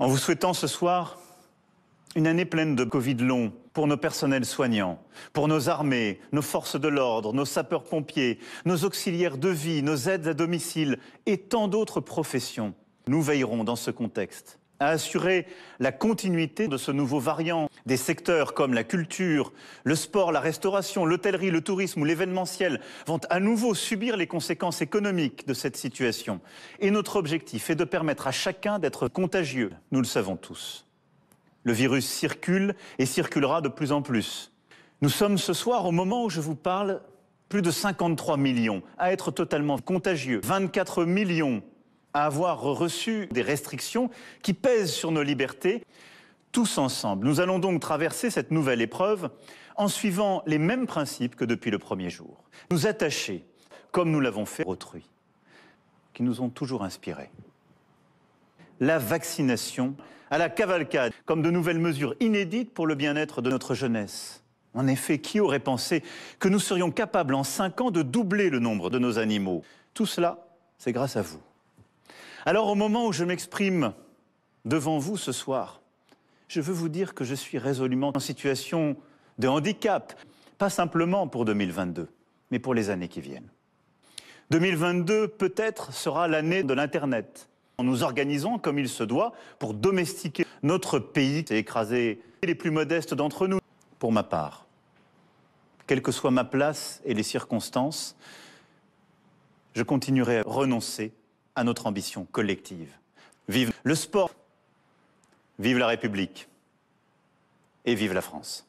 En vous souhaitant ce soir une année pleine de Covid long pour nos personnels soignants, pour nos armées, nos forces de l'ordre, nos sapeurs-pompiers, nos auxiliaires de vie, nos aides à domicile et tant d'autres professions. Nous veillerons dans ce contexte à assurer la continuité de ce nouveau variant. Des secteurs comme la culture, le sport, la restauration, l'hôtellerie, le tourisme ou l'événementiel vont à nouveau subir les conséquences économiques de cette situation. Et notre objectif est de permettre à chacun d'être contagieux, nous le savons tous. Le virus circule et circulera de plus en plus. Nous sommes ce soir, au moment où je vous parle, plus de 53 millions à être totalement contagieux, 24 millions à avoir reçu des restrictions qui pèsent sur nos libertés. Tous ensemble, nous allons donc traverser cette nouvelle épreuve en suivant les mêmes principes que depuis le premier jour. Nous attacher, comme nous l'avons fait autrui, qui nous ont toujours inspirés. La vaccination à la cavalcade, comme de nouvelles mesures inédites pour le bien-être de notre jeunesse. En effet, qui aurait pensé que nous serions capables en cinq ans de doubler le nombre de nos animaux Tout cela, c'est grâce à vous. Alors au moment où je m'exprime devant vous ce soir, je veux vous dire que je suis résolument en situation de handicap, pas simplement pour 2022, mais pour les années qui viennent. 2022 peut-être sera l'année de l'Internet. Nous organisant comme il se doit pour domestiquer notre pays et écraser les plus modestes d'entre nous. Pour ma part, quelle que soit ma place et les circonstances, je continuerai à renoncer à notre ambition collective. Vive le sport, vive la République et vive la France.